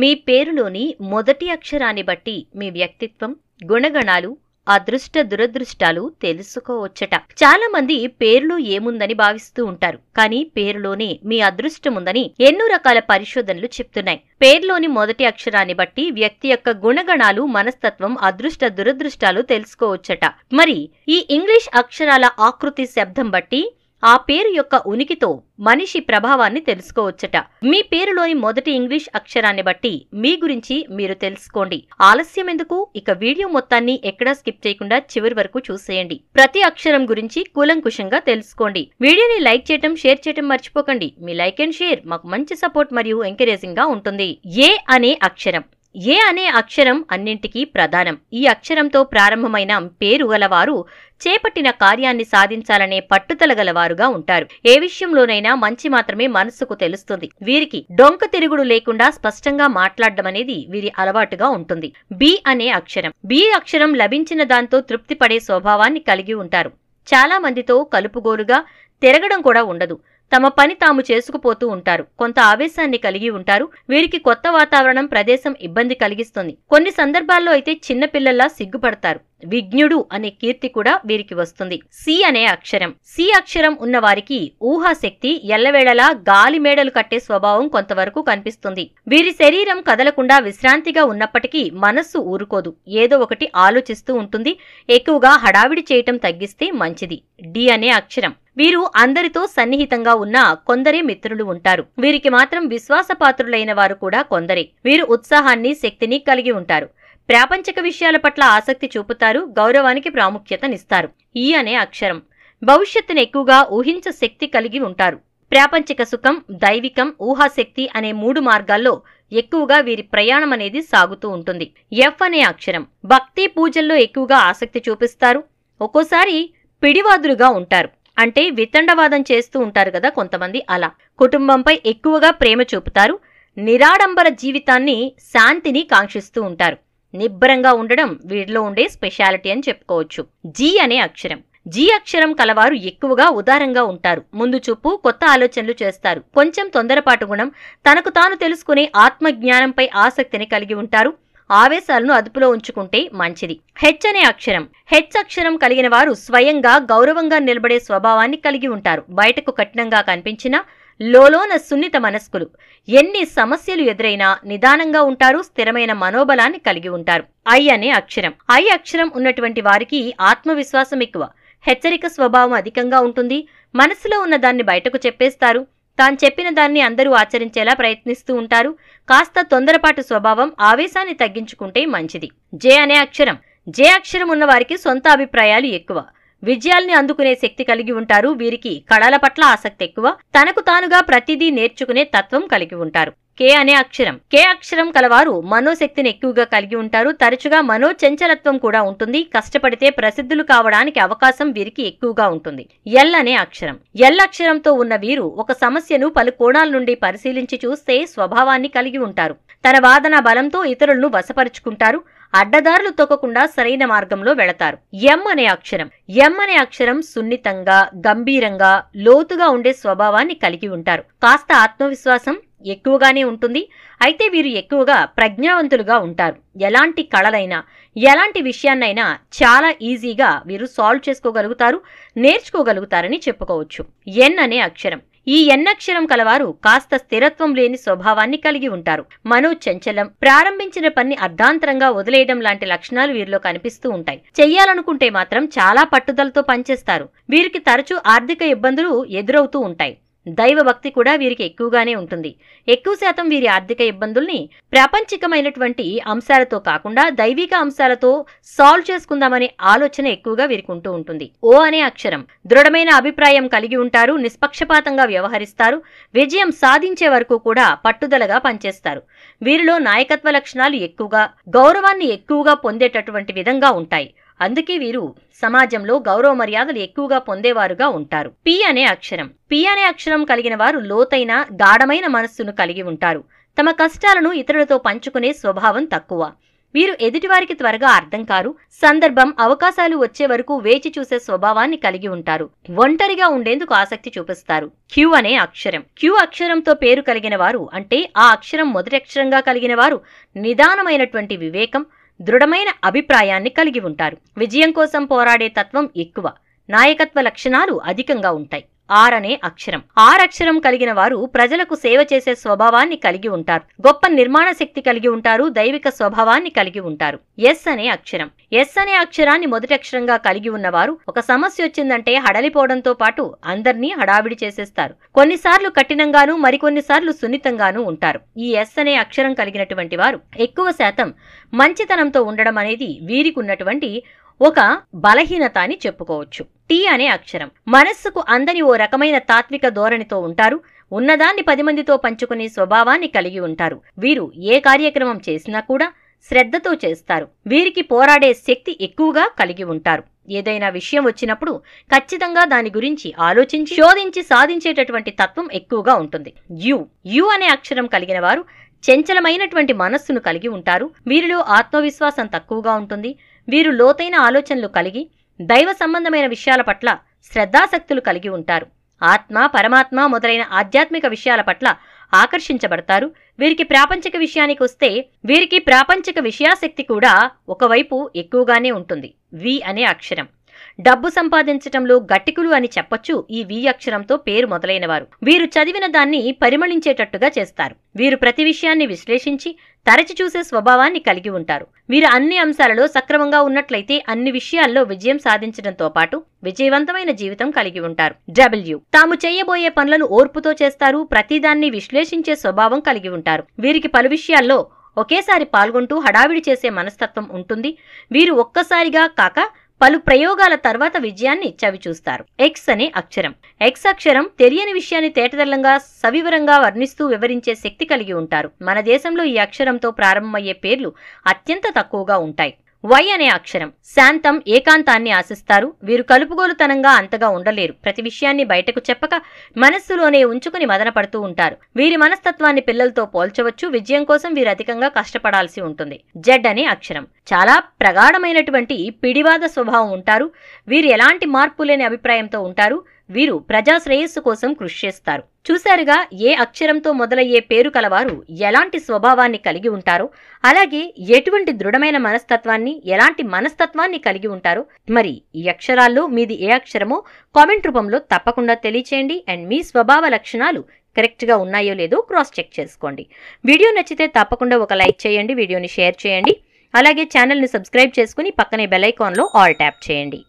మీ పేరులోని మొదటి అక్షరాన్ని బట్టి మీ వ్యక్తిత్వం గుణగణాలు అదృష్ట దురదృష్టాలు తెలుసుకోవచ్చట చాలా మంది పేరులో ఏముందని భావిస్తూ ఉంటారు కానీ పేరులోనే మీ అదృష్టముందని ఎన్నో రకాల పరిశోధనలు చెప్తున్నాయి పేర్లోని మొదటి అక్షరాన్ని బట్టి వ్యక్తి యొక్క గుణగణాలు మనస్తత్వం అదృష్ట దురదృష్టాలు తెలుసుకోవచ్చట మరి ఈ ఇంగ్లీష్ అక్షరాల ఆకృతి శబ్దం బట్టి ఆ పేరు యొక్క ఉనికితో మనిషి ప్రభావాన్ని తెలుసుకోవచ్చట మీ పేరులోని మొదటి ఇంగ్లీష్ అక్షరాన్ని బట్టి మీ గురించి మీరు తెలుసుకోండి ఆలస్యం ఎందుకు ఇక వీడియో మొత్తాన్ని ఎక్కడా స్కిప్ చేయకుండా చివరి వరకు చూసేయండి ప్రతి అక్షరం గురించి కూలంకుషంగా తెలుసుకోండి వీడియోని లైక్ చేయటం షేర్ చేయటం మర్చిపోకండి మీ లైక్ అండ్ షేర్ మాకు మంచి సపోర్ట్ మరియు ఎంకరేజింగ్ గా ఉంటుంది ఏ అనే అక్షరం ఏ అనే అక్షరం అన్నింటికీ ప్రధానం ఈ అక్షరంతో ప్రారంభమైన పేరు గలవారు చేపట్టిన కార్యాన్ని సాధించాలనే పట్టుదల గలవారుగా ఉంటారు ఏ విషయంలోనైనా మంచి మాత్రమే మనస్సుకు తెలుస్తుంది వీరికి డొంక తిరుగుడు లేకుండా స్పష్టంగా మాట్లాడడం అనేది వీరి అలవాటుగా ఉంటుంది బి అనే అక్షరం బి అక్షరం లభించిన దాంతో తృప్తిపడే స్వభావాన్ని కలిగి ఉంటారు చాలా మందితో కలుపుగోలుగా తిరగడం కూడా ఉండదు తమ పని తాము చేసుకుపోతూ ఉంటారు కొంత ఆవేశాన్ని కలిగి ఉంటారు వీరికి కొత్త వాతావరణం ప్రదేశం ఇబ్బంది కలిగిస్తుంది కొన్ని సందర్భాల్లో అయితే చిన్నపిల్లల్లా సిగ్గుపడతారు విజ్ఞుడు అనే కీర్తి కూడా వీరికి వస్తుంది సి అనే అక్షరం సి అక్షరం ఉన్న వారికి ఊహాశక్తి ఎల్లవేళలా గాలి మేడలు కట్టే స్వభావం కొంతవరకు కనిపిస్తుంది వీరి శరీరం కదలకుండా విశ్రాంతిగా ఉన్నప్పటికీ మనస్సు ఊరుకోదు ఏదో ఒకటి ఆలోచిస్తూ ఉంటుంది ఎక్కువగా హడావిడి చేయటం తగ్గిస్తే మంచిది డి అనే అక్షరం వీరు అందరితో సన్నిహితంగా ఉన్న కొందరే మిత్రులు ఉంటారు వీరికి మాత్రం విశ్వాసపాత్రులైన వారు కూడా కొందరే వీరు ఉత్సాహాన్ని శక్తిని కలిగి ఉంటారు ప్రాపంచిక విషయాల పట్ల ఆసక్తి చూపుతారు గౌరవానికి ప్రాముఖ్యతనిస్తారు ఈ అనే అక్షరం భవిష్యత్తును ఎక్కువగా ఊహించ శక్తి కలిగి ఉంటారు ప్రాపంచిక సుఖం దైవికం ఊహాశక్తి అనే మూడు మార్గాల్లో ఎక్కువగా వీరి ప్రయాణం అనేది సాగుతూ ఉంటుంది ఎఫ్ అనే అక్షరం భక్తి పూజల్లో ఎక్కువగా ఆసక్తి చూపిస్తారు ఒక్కోసారి పిడివాదులుగా ఉంటారు అంటే వితండవాదం చేస్తూ ఉంటారు కదా కొంతమంది అలా కుటుంబంపై ఎక్కువగా ప్రేమ చూపుతారు నిరాడంబర జీవితాన్ని శాంతిని కాంక్షిస్తూ ఉంటారు నిబ్బరంగా ఉండడం వీడిలో ఉండే స్పెషాలిటీ అని చెప్పుకోవచ్చు జీ అనే అక్షరం జీ అక్షరం కలవారు ఎక్కువగా ఉదారంగా ఉంటారు ముందు చూపు కొత్త ఆలోచనలు చేస్తారు కొంచెం తొందరపాటు గుణం తనకు తాను తెలుసుకునే ఆత్మజ్ఞానంపై ఆసక్తిని కలిగి ఉంటారు ఆవేశాలను అదుపులో ఉంచుకుంటే మంచిది హెచ్ అనే అక్షరం హెచ్ అక్షరం కలిగిన వారు స్వయంగా గౌరవంగా నిలబడే స్వభావాన్ని కలిగి ఉంటారు బయటకు కఠినంగా కనిపించినా లోలోన సున్నిత మనస్కులు ఎన్ని సమస్యలు ఎదురైనా నిదానంగా ఉంటారు స్థిరమైన మనోబలాన్ని కలిగి ఉంటారు ఐ అనే అక్షరం ఐ అక్షరం ఉన్నటువంటి వారికి ఆత్మవిశ్వాసం ఎక్కువ హెచ్చరిక స్వభావం అధికంగా ఉంటుంది మనసులో ఉన్న దాన్ని బయటకు చెప్పేస్తారు తాను చెప్పిన దాన్ని అందరూ ఆచరించేలా ప్రయత్నిస్తూ ఉంటారు కాస్త తొందరపాటు స్వభావం ఆవేశాన్ని తగ్గించుకుంటే మంచిది జే అనే అక్షరం జే అక్షరం ఉన్నవారికి సొంత అభిప్రాయాలు ఎక్కువ విజయాల్ని అందుకునే శక్తి కలిగి ఉంటారు వీరికి కళల పట్ల ఆసక్తి ఎక్కువ తనకు తానుగా ప్రతిదీ నేర్చుకునే తత్వం కలిగి ఉంటారు కే అనే అక్షరం కే అక్షరం కలవారు మనోశక్తిని ఎక్కువగా కలిగి ఉంటారు తరచుగా మనోచంచలత్వం కూడా ఉంటుంది కష్టపడితే ప్రసిద్ధులు కావడానికి అవకాశం వీరికి ఎక్కువగా ఉంటుంది ఎల్ అనే అక్షరం ఎల్ అక్షరంతో ఉన్న వీరు ఒక సమస్యను పలు కోణాల నుండి పరిశీలించి చూస్తే స్వభావాన్ని కలిగి ఉంటారు తన వాదన బలంతో ఇతరులను వశపరుచుకుంటారు అడ్డదారులు తొక్కకుండా సరైన మార్గంలో వెళతారు ఎం అనే అక్షరం ఎం అనే అక్షరం సున్నితంగా గంభీరంగా లోతుగా ఉండే స్వభావాన్ని కలిగి ఉంటారు కాస్త ఆత్మవిశ్వాసం ఎక్కువగానే ఉంటుంది అయితే వీరు ఎక్కువగా ప్రజ్ఞావంతులుగా ఉంటారు ఎలాంటి కళలైనా ఎలాంటి విషయాన్నైనా చాలా ఈజీగా వీరు సాల్వ్ చేసుకోగలుగుతారు నేర్చుకోగలుగుతారని చెప్పుకోవచ్చు ఎన్ అనే అక్షరం ఈ ఎన్నక్షరం కలవారు కాస్త స్థిరత్వం లేని స్వభావాన్ని కలిగి ఉంటారు మనో చంచలం ప్రారంభించిన పని అర్ధాంతరంగా వదిలేయడం లాంటి లక్షణాలు వీరిలో కనిపిస్తూ ఉంటాయి చెయ్యాలనుకుంటే మాత్రం చాలా పట్టుదలతో పనిచేస్తారు వీరికి తరచూ ఆర్థిక ఇబ్బందులు ఎదురవుతూ ఉంటాయి దైవభక్తి కూడా వీరికి ఎక్కువగానే ఉంటుంది ఎక్కువ శాతం వీరి ఆర్థిక ఇబ్బందుల్ని ప్రాపంచికమైనటువంటి అంశాలతో కాకుండా దైవిక అంశాలతో సాల్వ్ చేసుకుందామనే ఆలోచన ఎక్కువగా వీరికి ఉంటూ ఉంటుంది ఓ అనే అక్షరం దృఢమైన అభిప్రాయం కలిగి ఉంటారు నిష్పక్షపాతంగా వ్యవహరిస్తారు విజయం సాధించే వరకు కూడా పట్టుదలగా పనిచేస్తారు వీరిలో నాయకత్వ లక్షణాలు ఎక్కువగా గౌరవాన్ని ఎక్కువగా పొందేటటువంటి విధంగా ఉంటాయి అందుకే వీరు సమాజంలో గౌరవ మర్యాదలు ఎక్కువగా పొందేవారుగా ఉంటారు పి అనే అక్షరం పి అనే అక్షరం కలిగిన వారు లోతైన గాఢమైన మనస్సును కలిగి ఉంటారు తమ కష్టాలను ఇతరులతో పంచుకునే స్వభావం తక్కువ వీరు ఎదుటివారికి త్వరగా అర్థం కారు సందర్భం అవకాశాలు వచ్చే వరకు వేచి చూసే స్వభావాన్ని కలిగి ఉంటారు ఒంటరిగా ఉండేందుకు ఆసక్తి చూపిస్తారు క్యూ అనే అక్షరం క్యూ అక్షరంతో పేరు కలిగిన వారు అంటే ఆ అక్షరం మొదటి అక్షరంగా కలిగిన వారు నిదానమైనటువంటి వివేకం దృఢమైన అభిప్రాయాన్ని కలిగి ఉంటారు విజయం కోసం పోరాడే తత్వం ఎక్కువ నాయకత్వ లక్షణాలు అధికంగా ఉంటాయి ఆర్ అనే అక్షరం ఆర్ అక్షరం కలిగిన వారు ప్రజలకు సేవ చేసే స్వభావాన్ని కలిగి ఉంటారు గొప్ప నిర్మాణ శక్తి కలిగి ఉంటారు దైవిక స్వభావాన్ని కలిగి ఉంటారు ఎస్ అనే అక్షరం ఎస్ అనే అక్షరాన్ని మొదటి అక్షరంగా కలిగి ఉన్నవారు ఒక సమస్య వచ్చిందంటే హడలిపోవడంతో పాటు అందర్నీ హడావిడి చేసేస్తారు కొన్నిసార్లు కఠినంగాను మరికొన్నిసార్లు సున్నితంగాను ఉంటారు ఈ ఎస్ అనే అక్షరం కలిగినటువంటి వారు ఎక్కువ శాతం మంచితనంతో ఉండడం అనేది వీరికి ఉన్నటువంటి ఒక బలహీనత అని చెప్పుకోవచ్చు టీ అనే అక్షరం మనస్సుకు అందని ఓ రకమైన తాత్విక ధోరణితో ఉంటారు ఉన్నదాన్ని పది మందితో పంచుకునే స్వభావాన్ని కలిగి ఉంటారు వీరు ఏ కార్యక్రమం చేసినా కూడా శ్రద్ధతో చేస్తారు వీరికి పోరాడే శక్తి ఎక్కువగా కలిగి ఉంటారు ఏదైనా విషయం వచ్చినప్పుడు ఖచ్చితంగా దాని గురించి ఆలోచించి శోధించి సాధించేటటువంటి తత్వం ఎక్కువగా ఉంటుంది యు యు అనే అక్షరం కలిగిన వారు చంచలమైనటువంటి మనస్సును కలిగి ఉంటారు వీరిలో ఆత్మవిశ్వాసం తక్కువగా ఉంటుంది వీరు లోతైన ఆలోచనలు కలిగి దైవ సంబంధమైన విషయాల పట్ల శ్రద్ధాశక్తులు కలిగి ఉంటారు ఆత్మ పరమాత్మ మొదలైన ఆధ్యాత్మిక విషయాల పట్ల ఆకర్షించబడతారు వీరికి ప్రాపంచిక విషయానికి వస్తే వీరికి ప్రాపంచిక విషయాశక్తి కూడా ఒకవైపు ఎక్కువగానే ఉంటుంది వి అనే అక్షరం డబ్బు సంపాదించటంలో గట్టికులు అని చెప్పొచ్చు ఈ వి అక్షరంతో పేరు మొదలైనవారు వీరు చదివిన దాన్ని పరిమళించేటట్టుగా చేస్తారు వీరు ప్రతి విషయాన్ని విశ్లేషించి తరచి చూసే స్వభావాన్ని కలిగి ఉంటారు వీరు అన్ని అంశాలలో సక్రమంగా ఉన్నట్లయితే అన్ని విషయాల్లో విజయం సాధించడంతో పాటు విజయవంతమైన జీవితం కలిగి ఉంటారు డబ్ల్యూ తాము చేయబోయే పనులను ఓర్పుతో చేస్తారు ప్రతిదాన్ని విశ్లేషించే స్వభావం కలిగి ఉంటారు వీరికి పలు విషయాల్లో ఒకేసారి పాల్గొంటూ హడావిడి చేసే మనస్తత్వం ఉంటుంది వీరు ఒక్కసారిగా కాక పలు ప్రయోగాల తర్వాత విజయాన్ని చవిచూస్తారు ఎక్స్ అనే అక్షరం ఎక్స్ అక్షరం తెలియని విషయాన్ని తేటదల్లంగా సవివరంగా వర్ణిస్తూ వివరించే శక్తి కలిగి ఉంటారు మన దేశంలో ఈ అక్షరంతో ప్రారంభమయ్యే పేర్లు అత్యంత తక్కువగా ఉంటాయి వై అనే అక్షరం శాంతం ఏకాంతాన్ని ఆశిస్తారు వీరు కలుపుగోలుతనంగా అంతగా ఉండలేరు ప్రతి విషయాన్ని బయటకు చెప్పక మనస్సులోనే ఉంచుకుని మదనపడుతూ ఉంటారు వీరి మనస్తత్వాన్ని పిల్లలతో పోల్చవచ్చు విజయం కోసం వీరు అధికంగా కష్టపడాల్సి ఉంటుంది జెడ్ అనే అక్షరం చాలా ప్రగాఢమైనటువంటి పిడివాద స్వభావం ఉంటారు వీరు ఎలాంటి మార్పు లేని అభిప్రాయంతో ఉంటారు వీరు ప్రజా శ్రేయస్సు కోసం కృషి చేస్తారు చూశారుగా ఏ అక్షరంతో మొదలయ్యే పేరు కలవారు ఎలాంటి స్వభావాన్ని కలిగి ఉంటారో అలాగే ఎటువంటి దృఢమైన మనస్తత్వాన్ని ఎలాంటి మనస్తత్వాన్ని కలిగి ఉంటారో మరి ఈ అక్షరాల్లో మీది ఏ అక్షరమో కామెంట్ రూపంలో తప్పకుండా తెలియచేయండి అండ్ మీ స్వభావ లక్షణాలు కరెక్ట్గా ఉన్నాయో లేదో క్రాస్ చెక్ చేసుకోండి వీడియో నచ్చితే తప్పకుండా ఒక లైక్ చేయండి వీడియోని షేర్ చేయండి అలాగే ఛానల్ని సబ్స్క్రైబ్ చేసుకుని పక్కనే బెల్ ఐకాన్లో ఆల్ ట్యాప్ చేయండి